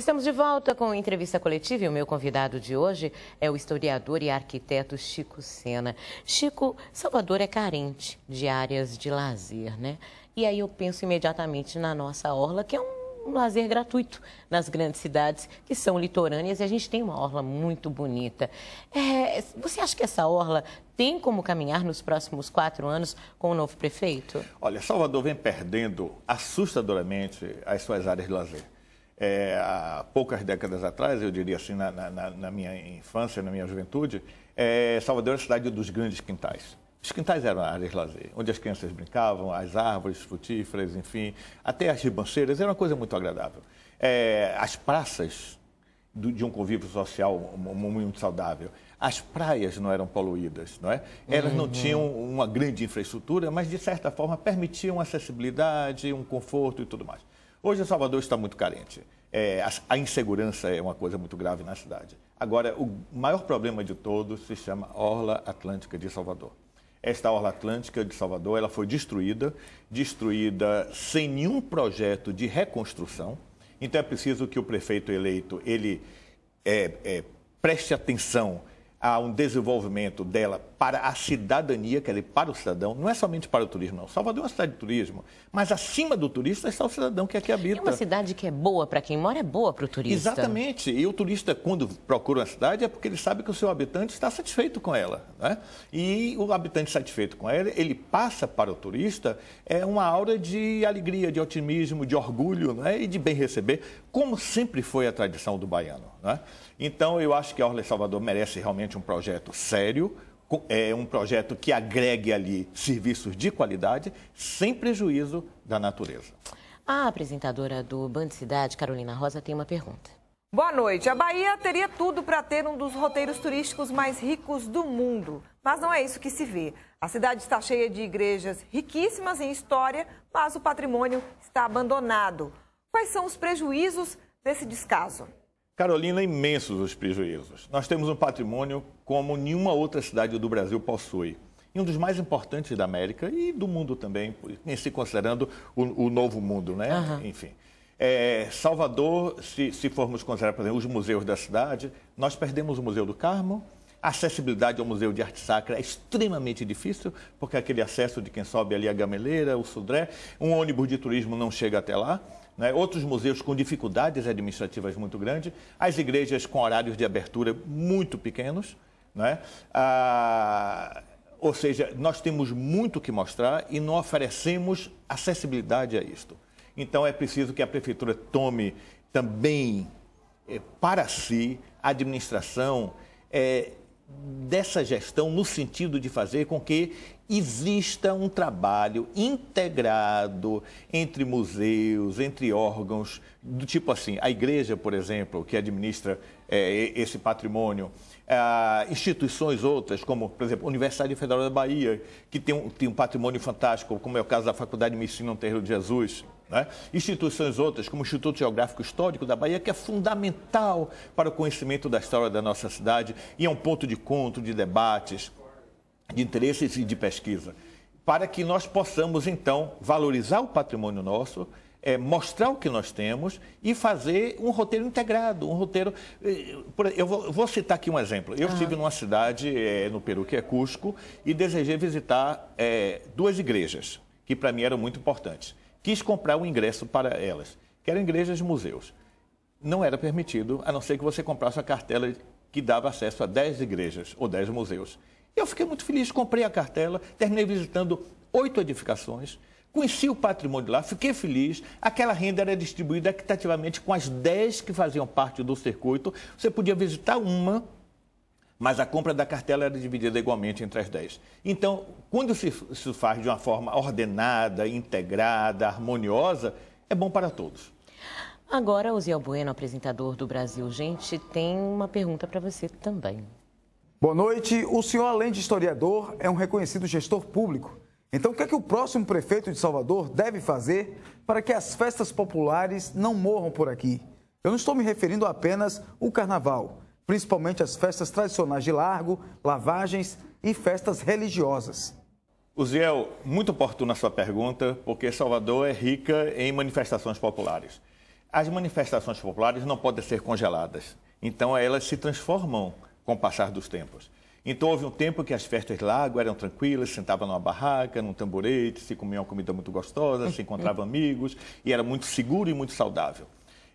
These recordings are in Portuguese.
Estamos de volta com entrevista coletiva e o meu convidado de hoje é o historiador e arquiteto Chico Sena. Chico, Salvador é carente de áreas de lazer, né? E aí eu penso imediatamente na nossa orla, que é um lazer gratuito nas grandes cidades que são litorâneas e a gente tem uma orla muito bonita. É, você acha que essa orla tem como caminhar nos próximos quatro anos com o novo prefeito? Olha, Salvador vem perdendo assustadoramente as suas áreas de lazer é, há poucas décadas atrás, eu diria assim, na, na, na minha infância, na minha juventude, é, Salvador era é a cidade dos grandes quintais. Os quintais eram áreas de lazer, onde as crianças brincavam, as árvores frutíferas, enfim, até as ribanceiras, era uma coisa muito agradável. É, as praças do, de um convívio social muito saudável. As praias não eram poluídas, não é? Elas uhum. não tinham uma grande infraestrutura, mas de certa forma permitiam acessibilidade, um conforto e tudo mais. Hoje, Salvador está muito carente. É, a, a, insegurança é uma coisa muito grave na cidade. Agora, o maior problema de todos se chama Orla Atlântica de Salvador. Esta Orla Atlântica de Salvador ela foi destruída, destruída sem nenhum projeto de reconstrução. Então é preciso que o prefeito eleito ele é, é, preste atenção a um desenvolvimento dela para a cidadania, que dizer, para o cidadão, não é somente para o turismo, não. Salvador é uma cidade de turismo, mas acima do turista está o cidadão que aqui habita. É uma cidade que é boa para quem mora, é boa para o turista. Exatamente. E o turista, quando procura uma cidade, é porque ele sabe que o seu habitante está satisfeito com ela. Né? E o habitante satisfeito com ela, ele passa para o turista é uma aura de alegria, de otimismo, de orgulho né? e de bem receber, como sempre foi a tradição do baiano. Né? Então, eu acho que a Orla Salvador merece realmente um projeto sério, é, um projeto que agregue ali serviços de qualidade, sem prejuízo da natureza. A apresentadora do Band Cidade, Carolina Rosa, tem uma pergunta. Boa noite. A Bahia teria tudo para ter um dos roteiros turísticos mais ricos do mundo, mas não é isso que se vê. A cidade está cheia de igrejas riquíssimas em história, mas o patrimônio está abandonado. Quais são os prejuízos desse descaso? Carolina, imensos os prejuízos. Nós temos um patrimônio como nenhuma outra cidade do Brasil possui. E um dos mais importantes da América e do mundo também, em se considerando o, o novo mundo, né? Uhum. Enfim. É, Salvador, se, se formos considerar, por exemplo, os museus da cidade, nós perdemos o Museu do Carmo, a acessibilidade ao Museu de Arte Sacra é extremamente difícil, porque aquele acesso de quem sobe ali é a Gameleira, o Sudré, um ônibus de turismo não chega até lá né? outros museus com dificuldades administrativas muito grandes, as igrejas com horários de abertura muito pequenos. Né? Ah, ou seja, nós temos muito que mostrar e não oferecemos acessibilidade a isto. Então é preciso que a prefeitura tome também eh, para si a administração. Eh, dessa gestão no sentido de fazer com que exista um trabalho integrado entre museus, entre órgãos, do tipo assim, a igreja, por exemplo, que administra é, esse patrimônio, instituições outras, como, por exemplo, a Universidade Federal da Bahia, que tem um, tem um patrimônio fantástico, como é o caso da Faculdade de Medicina no Terreiro de Jesus, né? Instituições outras, como o Instituto Geográfico Histórico da Bahia, que é fundamental para o conhecimento da história da nossa cidade e é um ponto de encontro, de debates, de interesses e de pesquisa, para que nós possamos, então, valorizar o patrimônio nosso é, mostrar o que nós temos e fazer um roteiro integrado, um roteiro. Eh, eu vou, eu vou citar aqui um exemplo. Eu ah. estive numa cidade é, no Peru que é Cusco e desejei visitar é, duas igrejas que para mim eram muito importantes quis comprar um ingresso para elas, que eram igrejas e museus. Não era permitido, a não ser que você comprasse uma cartela que dava acesso a 10 igrejas ou 10 museus. Eu fiquei muito feliz, comprei a cartela, terminei visitando oito edificações, conheci o patrimônio lá, fiquei feliz. Aquela renda era distribuída equitativamente com as 10 que faziam parte do circuito. Você podia visitar uma mas a compra da cartela era dividida igualmente entre as 10. Então, quando se faz de uma forma ordenada, integrada, harmoniosa, é bom para todos. Agora, Osiel Bueno, apresentador do Brasil Gente, tem uma pergunta para você também. Boa noite. O senhor, além de historiador, é um reconhecido gestor público. Então, o que é que o próximo prefeito de Salvador deve fazer para que as festas populares não morram por aqui? Eu não estou me referindo apenas ao carnaval principalmente as festas tradicionais de largo, lavagens e festas religiosas. Uziel, muito oportuna a sua pergunta, porque Salvador é rica em manifestações populares. As manifestações populares não podem ser congeladas, então elas se transformam com o passar dos tempos. Então houve um tempo que as festas de lago eram tranquilas, sentavam numa barraca, num tamborete, se comiam uma comida muito gostosa, se encontravam amigos e era muito seguro e muito saudável.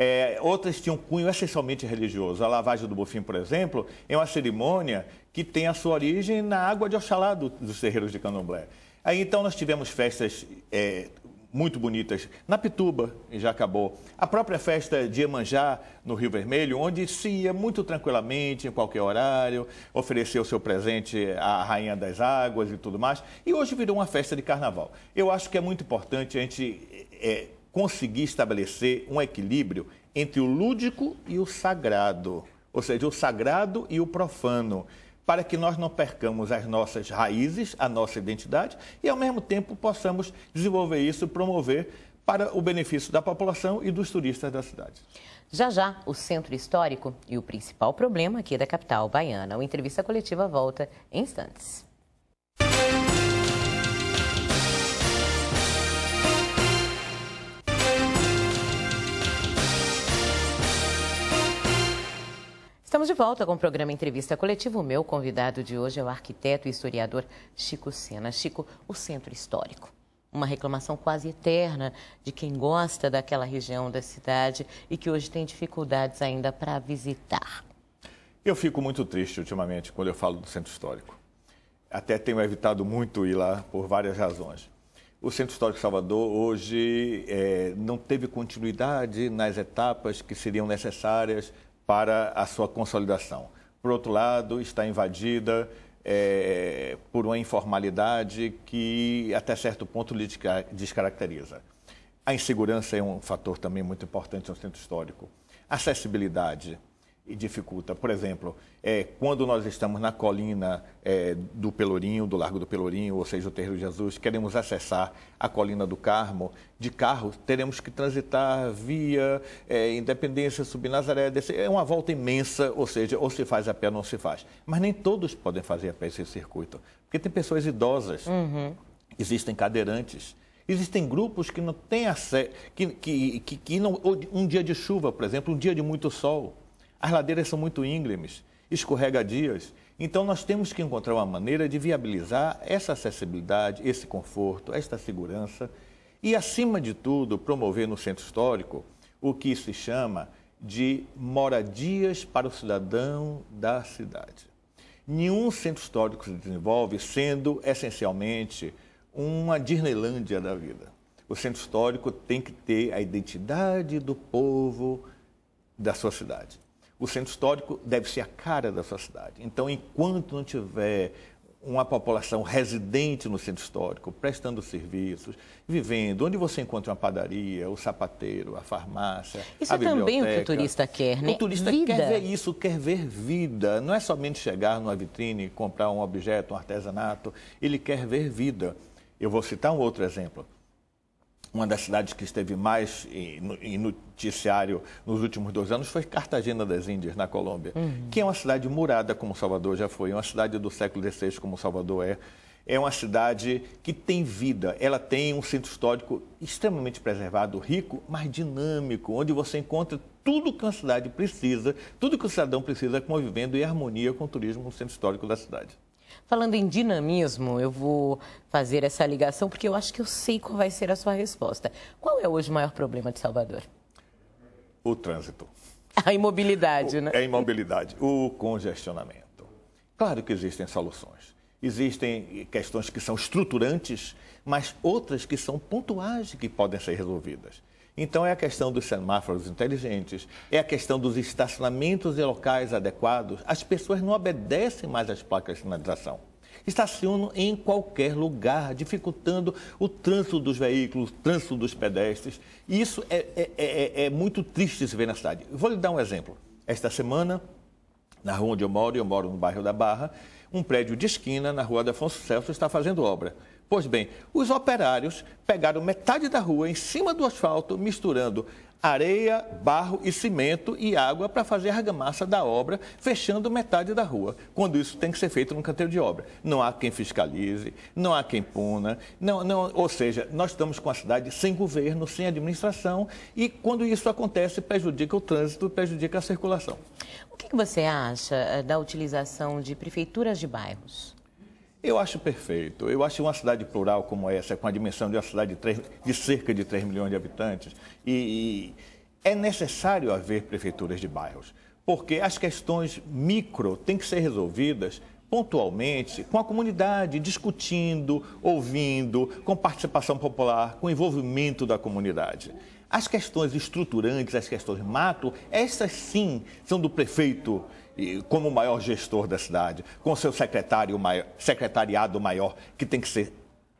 É, outras tinham cunho essencialmente religioso. A lavagem do bofim, por exemplo, é uma cerimônia que tem a sua origem na água de Oxalá do, dos terreiros de Candomblé. Aí então nós tivemos festas é, muito bonitas na Pituba, já acabou. A própria festa de Iemanjá, no Rio Vermelho, onde se ia muito tranquilamente, em qualquer horário, oferecer o seu presente à Rainha das Águas e tudo mais. E hoje virou uma festa de carnaval. Eu acho que é muito importante a gente... É, conseguir estabelecer um equilíbrio entre o lúdico e o sagrado, ou seja, o sagrado e o profano, para que nós não percamos as nossas raízes, a nossa identidade e, ao mesmo tempo, possamos desenvolver isso, e promover para o benefício da população e dos turistas da cidade. Já já, o centro histórico e o principal problema aqui da capital baiana. O entrevista coletiva volta em instantes. Estamos de volta com o programa Entrevista Coletiva. O meu convidado de hoje é o arquiteto e historiador Chico Sena. Chico, o Centro Histórico. Uma reclamação quase eterna de quem gosta daquela região da cidade e que hoje tem dificuldades ainda para visitar. Eu fico muito triste ultimamente quando eu falo do Centro Histórico. Até tenho evitado muito ir lá por várias razões. O Centro Histórico Salvador hoje é, não teve continuidade nas etapas que seriam necessárias para a sua consolidação. Por outro lado, está invadida é, por uma informalidade que, até certo ponto, lhe descaracteriza. A insegurança é um fator também muito importante no centro histórico. Acessibilidade, e dificulta. Por exemplo, é, quando nós estamos na colina é, do Pelourinho, do Largo do Pelourinho, ou seja, o Terreiro de Jesus, queremos acessar a colina do Carmo, de carro teremos que transitar via é, Independência, subir Nazaré, descer. É uma volta imensa, ou seja, ou se faz a pé ou não se faz. Mas nem todos podem fazer a pé esse circuito, porque tem pessoas idosas, uhum. existem cadeirantes. Existem grupos que não têm acesso, que, que, que, que não, um dia de chuva, por exemplo, um dia de muito sol, as ladeiras são muito íngremes, escorregadias. Então, nós temos que encontrar uma maneira de viabilizar essa acessibilidade, esse conforto, esta segurança e, acima de tudo, promover no centro histórico o que se chama de moradias para o cidadão da cidade. Nenhum centro histórico se desenvolve sendo essencialmente uma Disneylândia da vida. O centro histórico tem que ter a identidade do povo da sua cidade o centro histórico deve ser a cara da sua cidade. Então, enquanto não tiver uma população residente no centro histórico, prestando serviços, vivendo, onde você encontra uma padaria, o sapateiro, a farmácia. Isso a é também o que o turista quer, né? O turista vida. quer ver isso, quer ver vida. Não é somente chegar numa vitrine, comprar um objeto, um artesanato. Ele quer ver vida. Eu vou citar um outro exemplo uma das cidades que esteve mais em noticiário nos últimos dois anos foi Cartagena das Índias, na Colômbia, uhum. que é uma cidade murada, como Salvador já foi, uma cidade do século XVI, como Salvador é. É uma cidade que tem vida, ela tem um centro histórico extremamente preservado, rico, mas dinâmico, onde você encontra tudo que a cidade precisa, tudo que o cidadão precisa convivendo em harmonia com o turismo no centro histórico da cidade. Falando em dinamismo, eu vou fazer essa ligação porque eu acho que eu sei qual vai ser a sua resposta. Qual é hoje o maior problema de Salvador? O trânsito. A imobilidade, o, né? É a imobilidade, o congestionamento. Claro que existem soluções. Existem questões que são estruturantes, mas outras que são pontuais que podem ser resolvidas. Então, é a questão dos semáforos inteligentes, é a questão dos estacionamentos e locais adequados. As pessoas não obedecem mais às placas de sinalização. Estacionam em qualquer lugar, dificultando o trânsito dos veículos, o trânsito dos pedestres. E isso é, é, é, é, é muito triste se ver na cidade. Vou lhe dar um exemplo. Esta semana, na rua onde eu moro, eu moro no bairro da Barra, um prédio de esquina na rua da Afonso Celso está fazendo obra. Pois bem, os operários pegaram metade da rua em cima do asfalto, misturando areia, barro e cimento e água para fazer a argamassa da obra, fechando metade da rua, quando isso tem que ser feito no canteiro de obra. Não há quem fiscalize, não há quem puna, não, não, ou seja, nós estamos com a cidade sem governo, sem administração e quando isso acontece, prejudica o trânsito, prejudica a circulação. O que você acha eh, da utilização de prefeituras de bairros? Eu acho perfeito. Eu acho uma cidade plural como essa, com a dimensão de uma cidade de, 3, de cerca de 3 milhões de habitantes, e, e é necessário haver prefeituras de bairros, porque as questões micro têm que ser resolvidas pontualmente com a comunidade, discutindo, ouvindo, com participação popular, com envolvimento da comunidade. As questões estruturantes, as questões macro, essas sim são do prefeito como o maior gestor da cidade, com seu secretário maior, secretariado maior, que tem que ser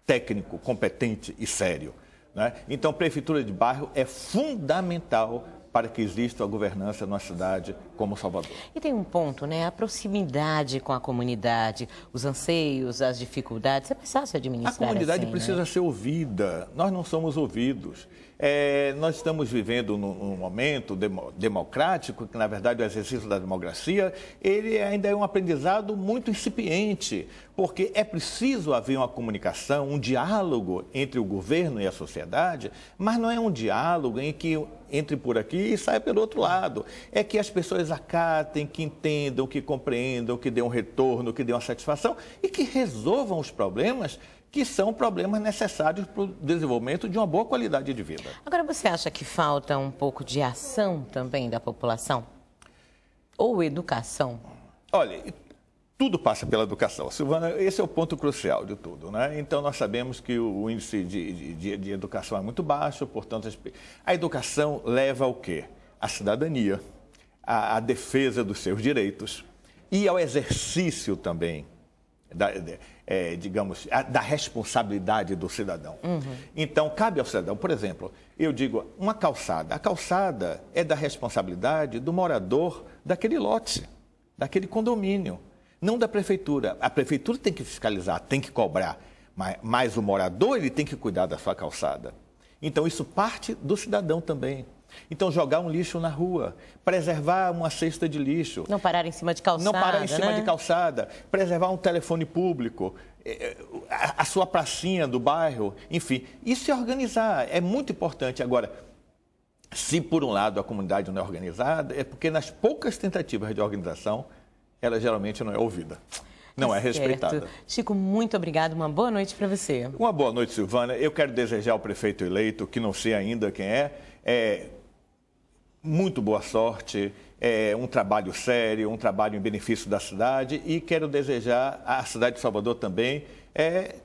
técnico, competente e sério. Né? Então, prefeitura de bairro é fundamental para que exista a governança numa cidade como Salvador. E tem um ponto, né? A proximidade com a comunidade, os anseios, as dificuldades, é fácil administrar. A comunidade assim, precisa né? ser ouvida. Nós não somos ouvidos. É, nós estamos vivendo num, num momento demo, democrático, que na verdade o exercício da democracia, ele ainda é um aprendizado muito incipiente, porque é preciso haver uma comunicação, um diálogo entre o governo e a sociedade, mas não é um diálogo em que entre por aqui e sai pelo outro lado. É que as pessoas acatem, que entendam, que compreendam, que dêem um retorno, que dêem uma satisfação e que resolvam os problemas que são problemas necessários para o desenvolvimento de uma boa qualidade de vida. Agora, você acha que falta um pouco de ação também da população? Ou educação? Olha, tudo passa pela educação. Silvana, esse é o ponto crucial de tudo, né? Então, nós sabemos que o índice de, de, de educação é muito baixo, portanto, a educação leva ao quê? A cidadania à, à defesa dos seus direitos e ao exercício também da, é, digamos, a, da responsabilidade do cidadão. Uhum. Então, cabe ao cidadão, por exemplo, eu digo, uma calçada. A calçada é da responsabilidade do morador daquele lote, daquele condomínio, não da prefeitura. A prefeitura tem que fiscalizar, tem que cobrar, mas, mas o morador ele tem que cuidar da sua calçada. Então, isso parte do cidadão também. Então, jogar um lixo na rua, preservar uma cesta de lixo. Não parar em cima de calçada. Não parar em cima né? de calçada, preservar um telefone público, eh, eh, a sua pracinha do bairro, enfim. Isso é organizar, é muito importante. Agora, se por um lado a comunidade não é organizada, é porque nas poucas tentativas de organização, ela geralmente não é ouvida. Não é é respeitada. Chico, muito obrigado. Uma boa noite para você. Uma boa noite, Silvana. Eu quero desejar ao prefeito eleito, que não sei ainda quem é, é muito boa sorte, é um trabalho sério, um trabalho em benefício da cidade e quero desejar à cidade de Salvador também é,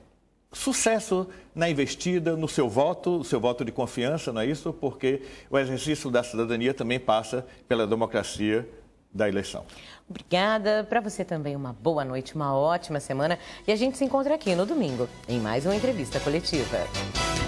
sucesso na investida, no seu voto, no seu voto de confiança, não é isso? Porque o exercício da cidadania também passa pela democracia da eleição. Obrigada. Para você também, uma boa noite, uma ótima semana. E a gente se encontra aqui no domingo, em mais uma entrevista coletiva.